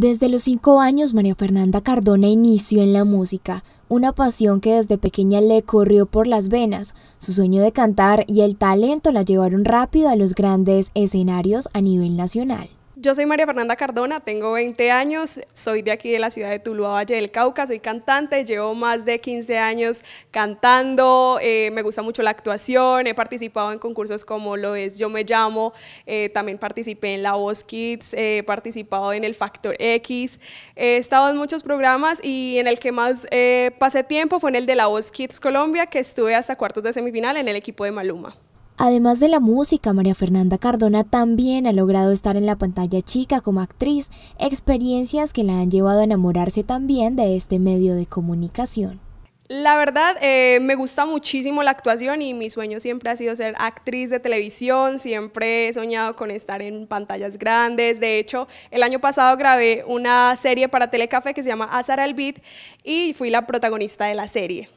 Desde los cinco años, María Fernanda Cardona inició en la música, una pasión que desde pequeña le corrió por las venas. Su sueño de cantar y el talento la llevaron rápido a los grandes escenarios a nivel nacional. Yo soy María Fernanda Cardona, tengo 20 años, soy de aquí de la ciudad de Tuluá, Valle del Cauca, soy cantante, llevo más de 15 años cantando, eh, me gusta mucho la actuación, he participado en concursos como lo es Yo Me Llamo, eh, también participé en La Voz Kids, he participado en el Factor X, he estado en muchos programas y en el que más eh, pasé tiempo fue en el de La Voz Kids Colombia, que estuve hasta cuartos de semifinal en el equipo de Maluma. Además de la música, María Fernanda Cardona también ha logrado estar en la pantalla chica como actriz, experiencias que la han llevado a enamorarse también de este medio de comunicación. La verdad, eh, me gusta muchísimo la actuación y mi sueño siempre ha sido ser actriz de televisión, siempre he soñado con estar en pantallas grandes, de hecho, el año pasado grabé una serie para Telecafé que se llama Azar al Beat y fui la protagonista de la serie.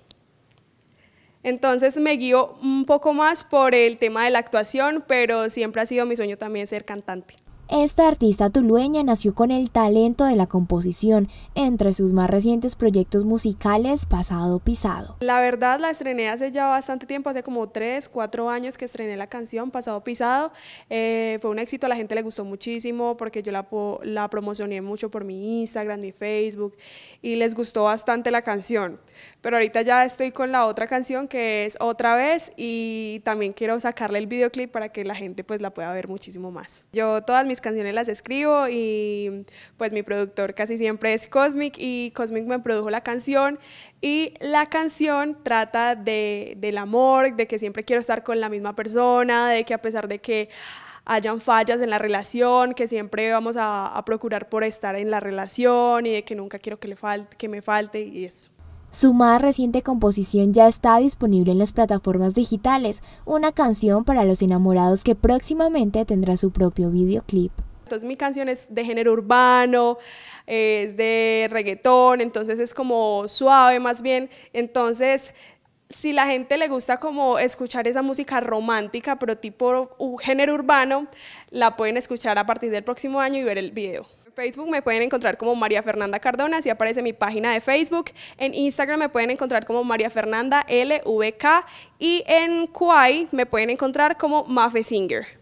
Entonces me guío un poco más por el tema de la actuación, pero siempre ha sido mi sueño también ser cantante. Esta artista tulueña nació con el talento de la composición, entre sus más recientes proyectos musicales Pasado Pisado. La verdad la estrené hace ya bastante tiempo, hace como 3, 4 años que estrené la canción Pasado Pisado, eh, fue un éxito, a la gente le gustó muchísimo porque yo la, la promocioné mucho por mi Instagram, mi Facebook y les gustó bastante la canción, pero ahorita ya estoy con la otra canción que es Otra vez y también quiero sacarle el videoclip para que la gente pues la pueda ver muchísimo más. Yo todas mis canciones las escribo y pues mi productor casi siempre es Cosmic y Cosmic me produjo la canción y la canción trata de, del amor, de que siempre quiero estar con la misma persona, de que a pesar de que hayan fallas en la relación, que siempre vamos a, procurar por estar en la relación y de que nunca quiero que, le falte, que me falte y eso. Su más reciente composición ya está disponible en las plataformas digitales, una canción para los enamorados que próximamente tendrá su propio videoclip. Entonces mi canción es de género urbano, es de reggaetón, entonces es como suave más bien. Entonces si la gente le gusta como escuchar esa música romántica, pero tipo género urbano, la pueden escuchar a partir del próximo año y ver el video. En Facebook me pueden encontrar como María Fernanda Cardona, así aparece mi página de Facebook. En Instagram me pueden encontrar como María Fernanda LVK y en Kuai me pueden encontrar como Mafe Singer.